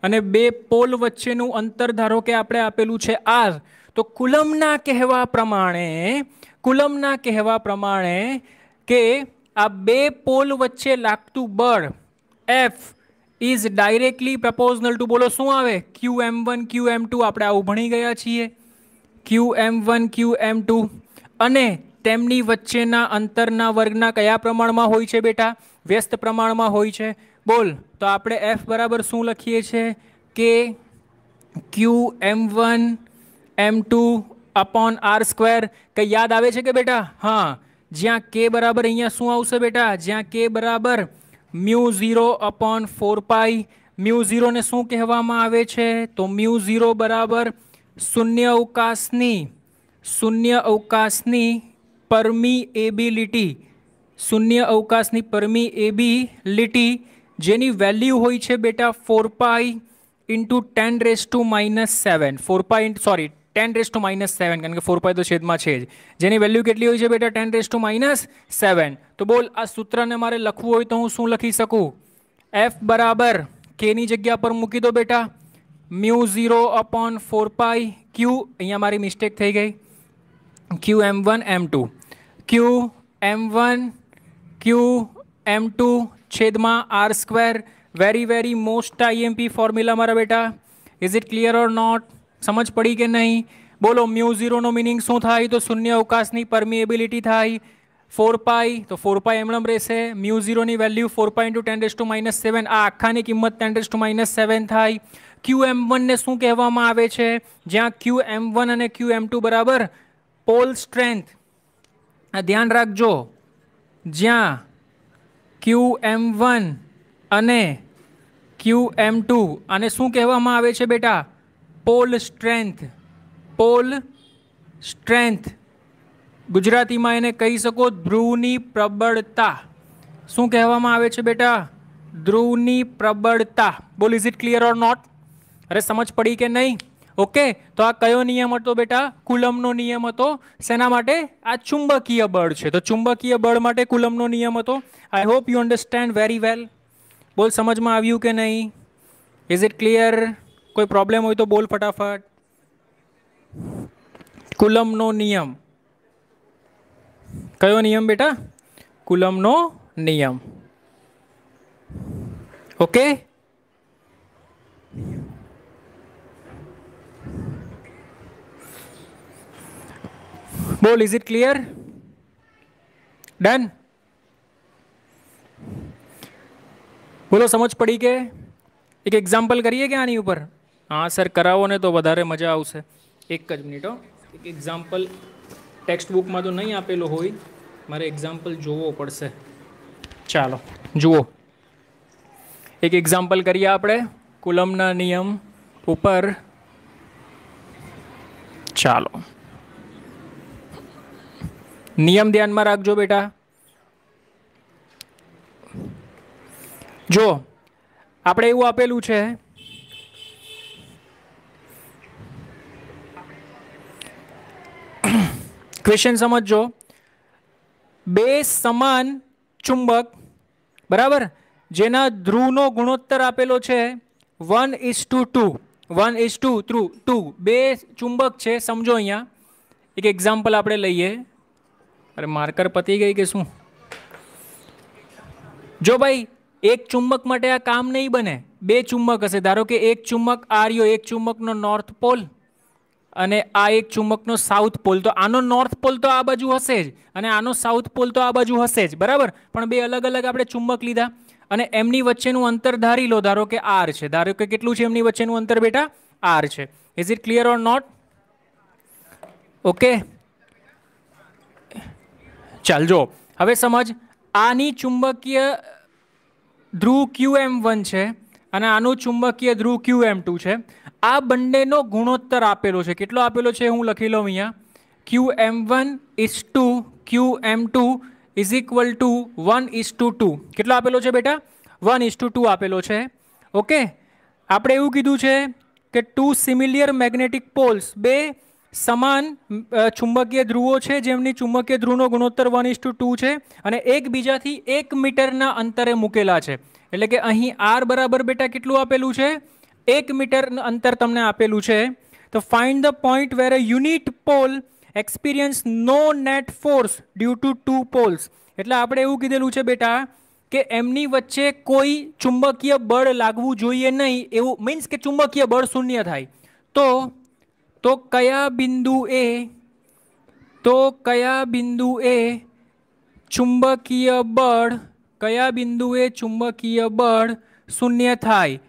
અને બે પોલ વચ્ચેનું અંતર ધારો કે આપણે આપેલું છે આર તો કુલમના કહેવા પ્રમાણે કુલમના કહેવા પ્રમાણે કે આ બે પોલ વચ્ચે લાગતું બળ F is directly proportional to બોલો શું આવે ક્યુ M one Q M two આપણે આવું ભણી ગયા છીએ ક્યુ M one Q M two અને તેમની વચ્ચેના અંતરના વર્ગના કયા પ્રમાણમાં હોય છે બેટા વ્યસ્ત પ્રમાણમાં હોય છે બોલ તો આપણે એફ બરાબર શું લખીએ છીએ કે Q M one M two upon R square કંઈ યાદ આવે છે કે બેટા હા જ્યાં કે બરાબર અહીંયા શું આવશે બેટા જ્યાં કે બરાબર mu zero upon four pi mu ઝીરોને શું કહેવામાં આવે છે તો મ્યુ ઝીરો બરાબર શૂન્ય અવકાશની શૂન્ય અવકાશની પરમિએબિલિટી શૂન્ય અવકાશની પરમિએબિલિટી જેની વેલ્યુ હોય છે બેટા four pi into ten raise to minus seven four pi sorry ten raise to minus seven कारण फोर पाई तो छेद में है जी वेल्यू के लिए बेटा ten raise to minus seven तो बोल आ सूत्र ने मैं लखव हो तो हूँ शू लखी सकूँ एफ बराबर के जगह पर मूकी दो बेटा mu zero upon four pi Q अँ मेरी मिस्टेक थी गई Q M one M two Q M one Q M two छेद में R square very very most IMP formula मार बेटा is it clear or not સમજ પડી કે નહીં બોલો મ્યુ ઝીરોનો મિનિંગ શું થાય તો શૂન્ય અવકાશની પરમિએબિલિટી થાય ફોર પાઈ તો ફોર પાઈ એમણમ રહેશે મ્યુ ઝીરોની value four pi into ten to minus seven આ આખાની કિંમત ટેન ટુ માઇનસ સેવન થાય ક્યુ એમ વનને શું કહેવામાં આવે છે જ્યાં ક્યુ એમ વન અને ક્યુ એમ ટુ બરાબર પોલ સ્ટ્રેન્થ આ ધ્યાન રાખજો જ્યાં ક્યુ એમ વન અને ક્યુ એમ ટુ અને શું કહેવામાં આવે છે બેટા પોલ સ્ટ્રેન્થ પોલ સ્ટ્રેન્થ ગુજરાતીમાં એને કહી શકો ધ્રુવની પ્રબળતા શું કહેવામાં આવે છે બેટા ધ્રુવની પ્રબળતા બોલ is it clear or not અરે સમજ પડી કે નહીં ઓકે તો આ કયો નિયમ હતો બેટા કુલમનો નિયમ હતો શેના માટે આ ચુંબકીય બળ છે તો ચુંબકીય બળ માટે કુલમનો નિયમ હતો I hope you understand very well બોલ સમજમાં આવ્યું કે નહીં ઇઝ ઇટ ક્લિયર कोई प्रॉब्लम हुई तो बोल फटाफट कुलम नो नियम क्यों नियम बेटा कुलम नो नियम ओके बोल इज इट क्लियर डन बोलो समझ पड़ी के एक एग्जाम्पल करिए क्या नहीं ऊपर હા સર કરાવો ને તો વધારે મજા આવશે એક જ મિનિટ હો એક એક્ઝામ્પલ ટેક્સ્ટ બુકમાં તો નહીં આપેલો હોય મારે એક્ઝામ્પલ જોવો પડશે ચાલો જુઓ એક એક્ઝામ્પલ કરીએ આપણે કુલમના નિયમ ઉપર ચાલો નિયમ ધ્યાનમાં રાખજો બેટા જો આપણે એવું આપેલું છે ક્વેશ્ચન સમજો બે સમાન ચુંબક બરાબર જેના ધ્રુવનો ગુણોત્તર આપેલો છે one is to two one is to through two બે ચુંબક છે સમજો અહીંયા એક એક્ઝામ્પલ આપણે લઈએ અરે માર્કર પતી ગઈ કે શું જો ભાઈ એક ચુંબક માટે આ કામ નહીં બને બે ચુંબક હશે ધારો કે એક ચુંબક આર્યો એક ચુંબકનો નોર્થ પોલ અને આ એક ચુંબકનો સાઉથ પોલ તો આનો નોર્થ પોલ તો આ બાજુ હશે જ અને આનો સાઉથ પોલ તો આ બાજુ હશે જ બરાબર પણ બે અલગ અલગ આપણે ચુંબક લીધા અને એમની વચ્ચેનું અંતર ધારી લો ધારો કે આર છે ધારો કે કેટલું છે એમની વચ્ચેનું અંતર બેટા આર છે is it clear or not okay ચાલ જો હવે સમજ આની ચુંબકીય ધ્રુવ ક્યુ એમ વન છે અને આનું ચુંબકીય ધ્રુવ ક્યુ એમ ટુ છે આ બંનેનો ગુણોત્તર આપેલો છે કેટલો આપેલો છે હું લખી લઉં અહીંયા Q M one is to Q M two is equal to one is to two કેટલો આપેલો છે બેટા વન ઇઝ ટુ ટુ આપેલો છે ઓકે આપણે એવું કીધું છે કે ટુ સિમિલિયર મેગ્નેટિક પોલ્સ બે સમાન ચુંબકીય ધ્રુવો છે જેમની ચુંબકીય ધ્રુવનો ગુણોત્તર વન ઇઝ ટુ ટુ છે અને એકબીજાથી એક મીટરના અંતરે મૂકેલા છે એટલે કે અહીં આર બરાબર બેટા કેટલું આપેલું છે એક મીટર અંતર તમને આપેલું છે તો find the point where a unit pole experience no net force due to two poles એટલે આપણે એવું કીધેલું છે બેટા કે એમની વચ્ચે કોઈ ચુંબકીય બળ લાગવું જોઈએ નહીં એવું મીન્સ કે ચુંબકીય બળ શૂન્ય થાય તો તો કયા બિંદુ એ તો કયા બિંદુ એ ચુંબકીય બળ કયા બિંદુએ ચુંબકીય બળ શૂન્ય થાય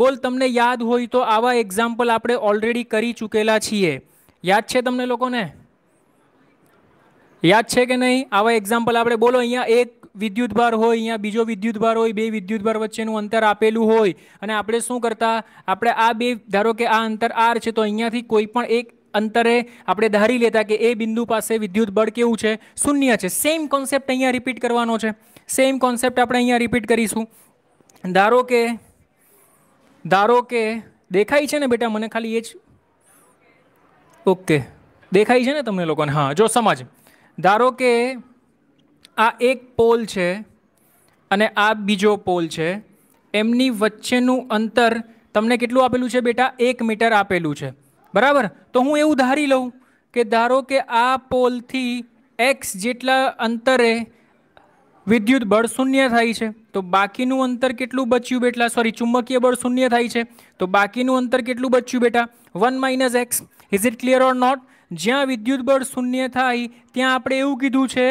બોલ તમને યાદ હોય તો આવા એક્ઝામ્પલ આપણે ઓલરેડી કરી ચૂકેલા છીએ યાદ છે તમને લોકોને યાદ છે કે નહીં આવા એક્ઝામ્પલ આપણે બોલો અહીંયા એક વિદ્યુતભાર હોય અહીંયા બીજો વિદ્યુત ભાર હોય બે વિદ્યુતભાર વચ્ચેનું અંતર આપેલું હોય અને આપણે શું કરતા આપણે આ બે ધારો કે આ અંતર આર છે તો અહીંયાથી કોઈ પણ એક અંતરે આપણે ધારી લેતા કે એ બિંદુ પાસે વિદ્યુત બળ કેવું છે શૂન્ય છે સેમ કોન્સેપ્ટ અહીંયા રિપીટ કરવાનો છે સેમ કોન્સેપ્ટ આપણે અહીંયા રિપીટ કરીશું ધારો કે ધારો કે દેખાય છે ને બેટા મને ખાલી એ જ ઓકે દેખાય છે ને તમને લોકોને હા જો સમજ ધારો કે આ એક પોલ છે અને આ બીજો પોલ છે એમની વચ્ચેનું અંતર તમને કેટલું આપેલું છે બેટા એક મીટર આપેલું છે બરાબર તો હું એવું ધારી લઉં કે ધારો કે આ પોલથી એક્સ જેટલા અંતરે વિદ્યુત બળ શૂન્ય થાય છે તો બાકીનું અંતર કેટલું બચ્યું બેટલા સોરી ચુંબકીય બળ શૂન્ય થાય છે તો બાકીનું અંતર કેટલું બચ્યું બેટા one minus X is it clear or not જ્યાં વિદ્યુત બળ શૂન્ય થાય ત્યાં આપણે એવું કીધું છે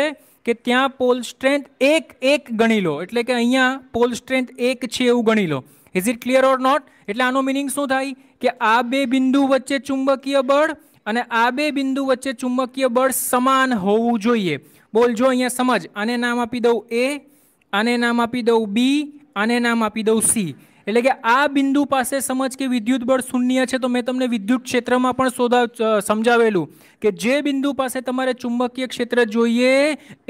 કે ત્યાં પોલ સ્ટ્રેન્થ એક એક ગણી લો એટલે કે અહીંયા પોલ સ્ટ્રેન્થ એક છે એવું ગણી લો is it clear or not એટલે આનો મિનિંગ શું થાય કે આ બે બિંદુ વચ્ચે ચુંબકીય બળ અને આ બે બિંદુ વચ્ચે ચુંબકીય બળ સમાન હોવું જોઈએ બોલ જો અહીંયા સમજ આને નામ આપી દઉં એ આને નામ આપી દઉં બી આને નામ આપી દઉં સી એટલે કે આ બિંદુ પાસે સમજ કે વિદ્યુત બળ શૂન્ય છે તો મેં તમને વિદ્યુત ક્ષેત્રમાં પણ શોધા સમજાવેલું કે જે બિંદુ પાસે તમારે ચુંબકીય ક્ષેત્ર જોઈએ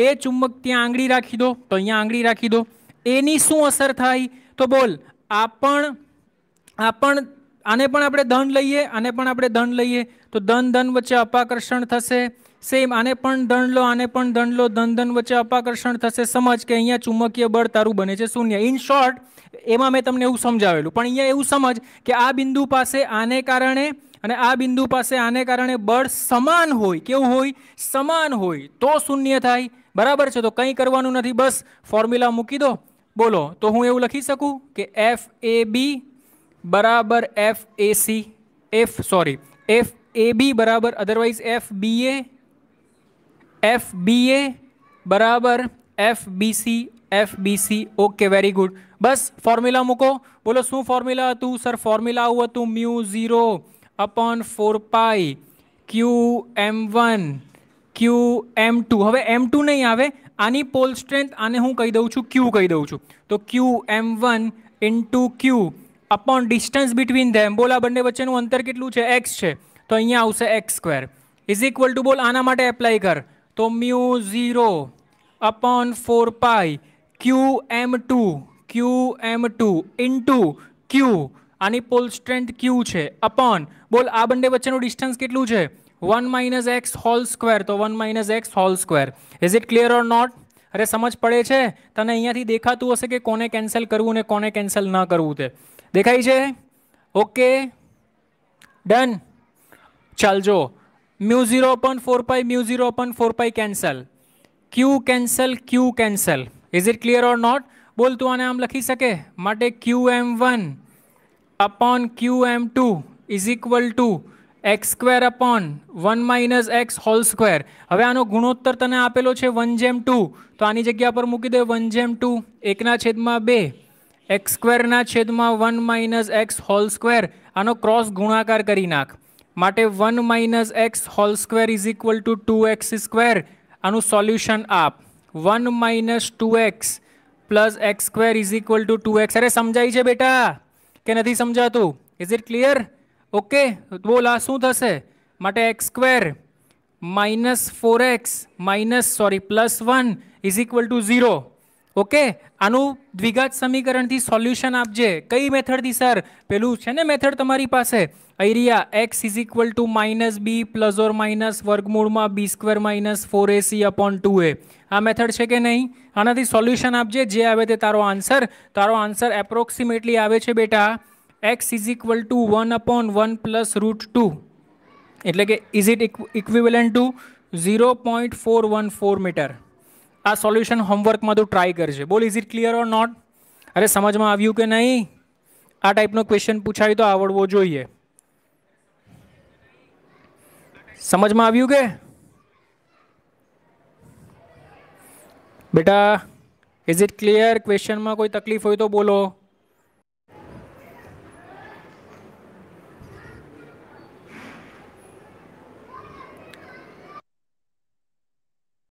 એ ચુંબક ત્યાં આંગળી રાખી દો તો અહીંયા આંગળી રાખી દો એની શું અસર થાય તો બોલ આ પણ આ પણ આને પણ આપણે ધન લઈએ આને પણ આપણે ધન લઈએ તો ધન ધન વચ્ચે અપાકર્ષણ થશે સેમ આને પણ દંડ લો આને પણ દંડ લો ધન ધન વચ્ચે અપાકર્ષણ થશે સમજ કે અહીંયા ચુંબકીય બળ તારું બને છે શૂન્ય ઇન શોર્ટ એમાં મેં તમને એવું સમજાવેલું પણ અહીંયા એવું સમજ કે આ બિંદુ પાસે આને કારણે અને આ બિંદુ પાસે આને કારણે બળ સમાન હોય કેવું હોય સમાન હોય તો શૂન્ય થાય બરાબર છે તો કંઈ કરવાનું નથી બસ ફોર્મ્યુલા મૂકી દો બોલો તો હું એવું લખી શકું કે એફ એ બી બરાબર F A C F sorry F A B બરાબર otherwise F B A F B A બરાબર F B C F B C okay very good બસ ફોર્મ્યુલા મૂકો બોલો શું ફોર્મ્યુલા હતું સર ફોર્મ્યુલા આવું હતું mu zero upon four pi Q M one Q M two હવે M two નહીં આવે આની પોલ સ્ટ્રેન્થ આને હું કહી દઉં છું ક્યુ કહી દઉં છું તો Q M one into Q upon distance between them બોલ આ બંને વચ્ચેનું અંતર કેટલું છે એક્સ છે તો અહીંયા આવશે X square is equal to બોલ આના માટે એપ્લાય કર તો mu zero upon four pi Q M two Q M two into Q આની પોલ સ્ટ્રેન્થ ક્યુ છે અપોન બોલ આ બંને વચ્ચેનું ડિસ્ટન્સ કેટલું છે one minus X whole square તો one minus X whole square is it clear or not અરે સમજ પડે છે તને અહીંયાથી દેખાતું હશે કે કોને કેન્સલ કરવું ને કોને કેન્સલ ન કરવું તે દેખાય છે ઓકે ડન ચાલજો mu zero upon four pi mu zero upon four pi cancel Q cancel Q cancel is it clear or not બોલ તું આને આમ લખી શકે માટે Q M one upon Q M two is equal to X square upon one minus X whole square હવે આનો ગુણોત્તર તને આપેલો છે વન જેમ ટુ તો આની જગ્યા પર મૂકી દે વન જેમ ટુ એકના છેદમાં બે એક્સ સ્ક્વેરના છેદમાં one minus X whole square આનો ક્રોસ ગુણાકાર કરી નાખ માટે one minus X whole square is equal to two X square આનું સોલ્યુશન આપ one minus two X plus X square is equal to two X અરે સમજાય છે બેટા કે નથી સમજાતું ઇઝ ઇટ ક્લિયર ઓકે બોલા શું થશે માટે X square minus four X minus sorry plus one is equal to zero okay આનું દ્વિઘાત સમીકરણથી સોલ્યુશન આપજે કઈ મેથડથી સર પેલું છે ને મેથડ તમારી પાસે એરિયા X is equal to minus B plus or minus વર્ગમૂળમાં B square minus four AC upon two A આ મેથડ છે કે નહીં આનાથી સોલ્યુશન આપજે જે આવે તે તારો આન્સર તારો આન્સર એપ્રોક્સિમેટલી આવે છે બેટા X is equal to one upon one plus root two એટલે કે is it equivalent to zero point four one four metre આ સોલ્યુશન હોમવર્કમાં તો ટ્રાય કરજે બોલ is it clear or not અરે સમજમાં આવ્યું કે નહીં આ ટાઈપનો ક્વેશ્ચન પૂછાય તો આવડવો જોઈએ સમજમાં આવ્યું કે બેટા ઇઝ ઇટ ક્લિયર ક્વેશ્ચનમાં કોઈ તકલીફ હોય તો બોલો